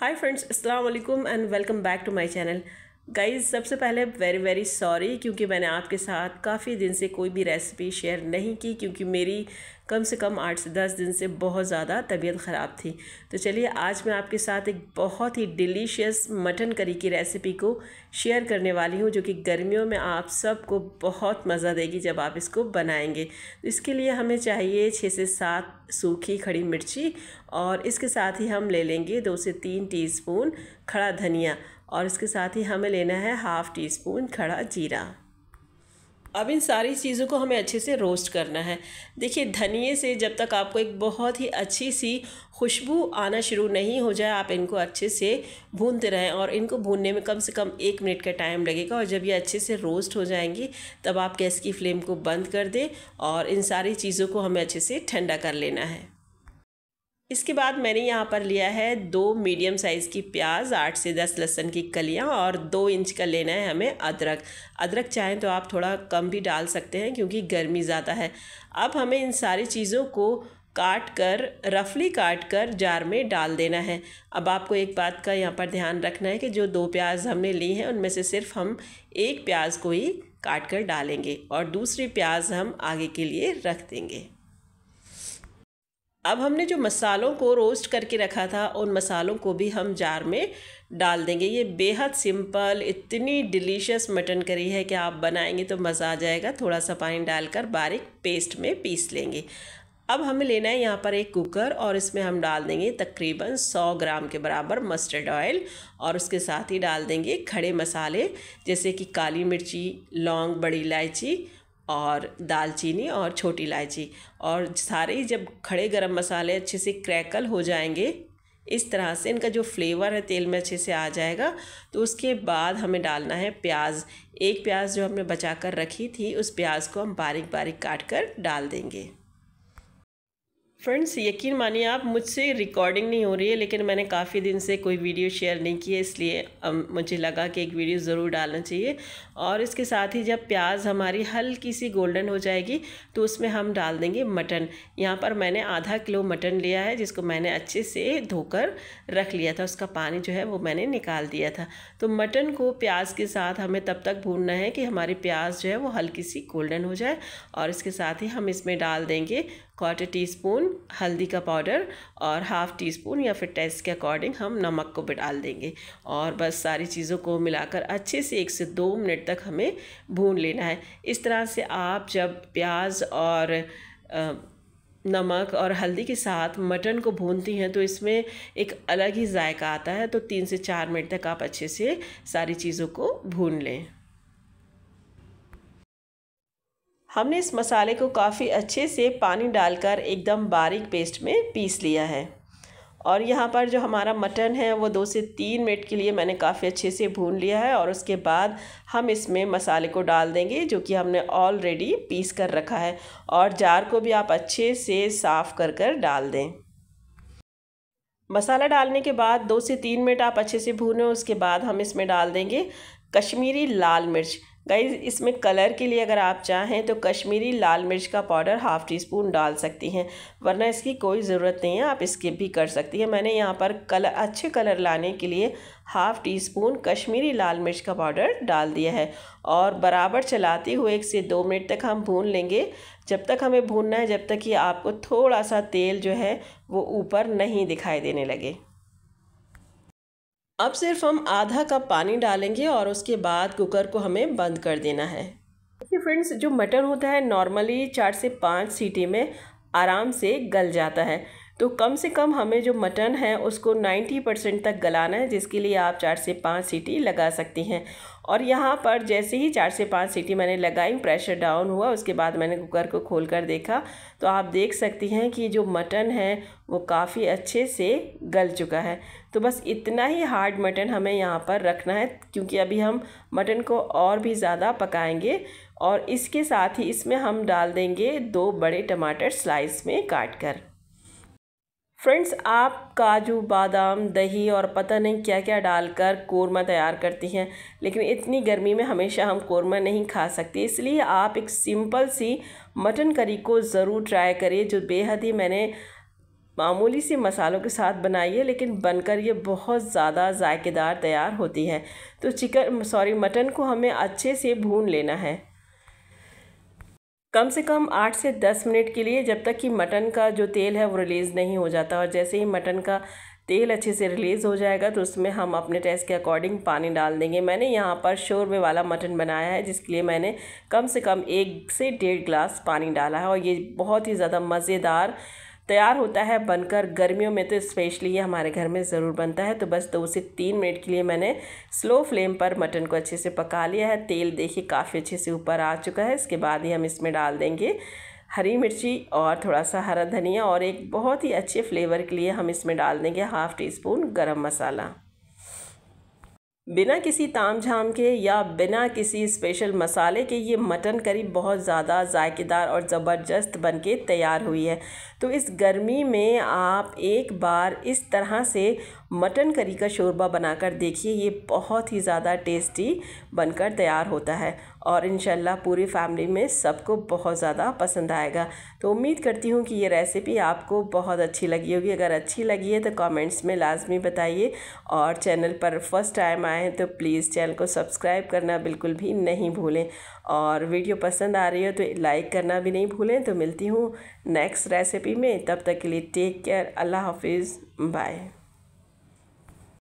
hi friends Assalamualaikum and welcome back to my channel guys सबसे पहले very very sorry क्योंकि मैंने आपके साथ काफ़ी दिन से कोई भी रेसिपी शेयर नहीं की क्योंकि मेरी कम से कम आठ से दस दिन से बहुत ज़्यादा तबीयत ख़राब थी तो चलिए आज मैं आपके साथ एक बहुत ही डिलीशियस मटन करी की रेसिपी को शेयर करने वाली हूँ जो कि गर्मियों में आप सबको बहुत मज़ा देगी जब आप इसको बनाएंगे तो इसके लिए हमें चाहिए छः से सात सूखी खड़ी मिर्ची और इसके साथ ही हम ले लेंगे दो से तीन टी खड़ा धनिया और इसके साथ ही हमें लेना है हाफ़ टी स्पून खड़ा जीरा अब इन सारी चीज़ों को हमें अच्छे से रोस्ट करना है देखिए धनिए से जब तक आपको एक बहुत ही अच्छी सी खुशबू आना शुरू नहीं हो जाए आप इनको अच्छे से भूनते रहें और इनको भूनने में कम से कम एक मिनट का टाइम लगेगा और जब ये अच्छे से रोस्ट हो जाएंगी तब आप गैस की फ्लेम को बंद कर दें और इन सारी चीज़ों को हमें अच्छे से ठंडा कर लेना है इसके बाद मैंने यहाँ पर लिया है दो मीडियम साइज़ की प्याज आठ से दस लहसन की कलियाँ और दो इंच का लेना है हमें अदरक अदरक चाहें तो आप थोड़ा कम भी डाल सकते हैं क्योंकि गर्मी ज़्यादा है अब हमें इन सारी चीज़ों को काट कर रफली काट कर जार में डाल देना है अब आपको एक बात का यहाँ पर ध्यान रखना है कि जो दो प्याज हमने ली हैं उनमें से सिर्फ हम एक प्याज को ही काट कर डालेंगे और दूसरी प्याज हम आगे के लिए रख देंगे अब हमने जो मसालों को रोस्ट करके रखा था उन मसालों को भी हम जार में डाल देंगे ये बेहद सिंपल इतनी डिलीशियस मटन करी है कि आप बनाएंगे तो मज़ा आ जाएगा थोड़ा सा पानी डालकर बारीक पेस्ट में पीस लेंगे अब हमें लेना है यहाँ पर एक कुकर और इसमें हम डाल देंगे तकरीबन 100 ग्राम के बराबर मस्टर्ड ऑयल और उसके साथ ही डाल देंगे खड़े मसाले जैसे कि काली मिर्ची लौंग बड़ी इलायची और दालचीनी और छोटी इलायची और सारे जब खड़े गरम मसाले अच्छे से क्रैकल हो जाएंगे इस तरह से इनका जो फ्लेवर है तेल में अच्छे से आ जाएगा तो उसके बाद हमें डालना है प्याज एक प्याज जो हमने बचा कर रखी थी उस प्याज को हम बारीक बारीक काट कर डाल देंगे फ्रेंड्स यकीन मानिए आप मुझसे रिकॉर्डिंग नहीं हो रही है लेकिन मैंने काफ़ी दिन से कोई वीडियो शेयर नहीं की है इसलिए मुझे लगा कि एक वीडियो ज़रूर डालना चाहिए और इसके साथ ही जब प्याज हमारी हल्की सी गोल्डन हो जाएगी तो उसमें हम डाल देंगे मटन यहाँ पर मैंने आधा किलो मटन लिया है जिसको मैंने अच्छे से धोकर रख लिया था उसका पानी जो है वो मैंने निकाल दिया था तो मटन को प्याज के साथ हमें तब तक भूनना है कि हमारी प्याज जो है वो हल्की सी गोल्डन हो जाए और इसके साथ ही हम इसमें डाल देंगे क्वार्टर टी स्पून हल्दी का पाउडर और हाफ़ टी स्पून या फिर टेस्ट के अकॉर्डिंग हम नमक को भी डाल देंगे और बस सारी चीज़ों को मिलाकर अच्छे से एक से दो मिनट तक हमें भून लेना है इस तरह से आप जब प्याज और आ, नमक और हल्दी के साथ मटन को भूनती हैं तो इसमें एक अलग ही जायका आता है तो तीन से चार मिनट तक आप अच्छे से सारी चीज़ों को भून लें हमने इस मसाले को काफ़ी अच्छे से पानी डालकर एकदम बारीक पेस्ट में पीस लिया है और यहाँ पर जो हमारा मटन है वो दो से तीन मिनट के लिए मैंने काफ़ी अच्छे से भून लिया है और उसके बाद हम इसमें मसाले को डाल देंगे जो कि हमने ऑलरेडी पीस कर रखा है और जार को भी आप अच्छे से साफ़ कर कर डाल दें मसाला डालने के बाद दो से तीन मिनट आप अच्छे से भूनें उसके बाद हम इसमें डाल देंगे कश्मीरी लाल मिर्च गाइज इसमें कलर के लिए अगर आप चाहें तो कश्मीरी लाल मिर्च का पाउडर हाफ़ टी स्पून डाल सकती हैं वरना इसकी कोई ज़रूरत नहीं है आप स्किप भी कर सकती हैं मैंने यहाँ पर कलर अच्छे कलर लाने के लिए हाफ़ टी स्पून कश्मीरी लाल मिर्च का पाउडर डाल दिया है और बराबर चलाते हुए एक से दो मिनट तक हम भून लेंगे जब तक हमें भूनना है जब तक कि आपको थोड़ा सा तेल जो है वो ऊपर नहीं दिखाई देने लगे अब सिर्फ हम आधा कप पानी डालेंगे और उसके बाद कुकर को हमें बंद कर देना है देखिए फ्रेंड्स जो मटन होता है नॉर्मली चार से पाँच सीटी में आराम से गल जाता है तो कम से कम हमें जो मटन है उसको 90 परसेंट तक गलाना है जिसके लिए आप चार से पाँच सीटी लगा सकती हैं और यहाँ पर जैसे ही चार से पाँच सीटी मैंने लगाई प्रेशर डाउन हुआ उसके बाद मैंने कुकर को खोल कर देखा तो आप देख सकती हैं कि जो मटन है वो काफ़ी अच्छे से गल चुका है तो बस इतना ही हार्ड मटन हमें यहाँ पर रखना है क्योंकि अभी हम मटन को और भी ज़्यादा पकाएँगे और इसके साथ ही इसमें हम डाल देंगे दो बड़े टमाटर स्लाइस में काट कर फ्रेंड्स आप काजू बादाम दही और पता नहीं क्या क्या डालकर कोरमा तैयार करती हैं लेकिन इतनी गर्मी में हमेशा हम कोरमा नहीं खा सकते इसलिए आप एक सिंपल सी मटन करी को ज़रूर ट्राई करिए जो बेहद ही मैंने मामूली सी मसालों के साथ बनाई है लेकिन बनकर ये बहुत ज़्यादा जायकेदार तैयार होती है तो चिकन सॉरी मटन को हमें अच्छे से भून लेना है कम से कम आठ से दस मिनट के लिए जब तक कि मटन का जो तेल है वो रिलीज़ नहीं हो जाता और जैसे ही मटन का तेल अच्छे से रिलीज़ हो जाएगा तो उसमें हम अपने टेस्ट के अकॉर्डिंग पानी डाल देंगे मैंने यहाँ पर शोरबे वाला मटन बनाया है जिसके लिए मैंने कम से कम एक से डेढ़ ग्लास पानी डाला है और ये बहुत ही ज़्यादा मज़ेदार तैयार होता है बनकर गर्मियों में तो स्पेशली ये हमारे घर में ज़रूर बनता है तो बस दो से तीन मिनट के लिए मैंने स्लो फ्लेम पर मटन को अच्छे से पका लिया है तेल देखिए काफ़ी अच्छे से ऊपर आ चुका है इसके बाद ही हम इसमें डाल देंगे हरी मिर्ची और थोड़ा सा हरा धनिया और एक बहुत ही अच्छे फ्लेवर के लिए हम इसमें डाल देंगे हाफ़ टी स्पून गर्म मसाला बिना किसी ताम झाम के या बिना किसी स्पेशल मसाले के ये मटन करी बहुत ज़्यादा जायकेदार और ज़बरदस्त बनके तैयार हुई है तो इस गर्मी में आप एक बार इस तरह से मटन करी का शोरबा बनाकर देखिए ये बहुत ही ज़्यादा टेस्टी बनकर तैयार होता है और इन पूरी फैमिली में सबको बहुत ज़्यादा पसंद आएगा तो उम्मीद करती हूँ कि ये रेसिपी आपको बहुत अच्छी लगी होगी अगर अच्छी लगी है तो कमेंट्स में लाजमी बताइए और चैनल पर फर्स्ट टाइम आए हैं तो प्लीज़ चैनल को सब्सक्राइब करना बिल्कुल भी नहीं भूलें और वीडियो पसंद आ रही हो तो लाइक करना भी नहीं भूलें तो मिलती हूँ नेक्स्ट रेसिपी में तब तक के लिए टेक केयर अल्लाह हाफिज़ बाय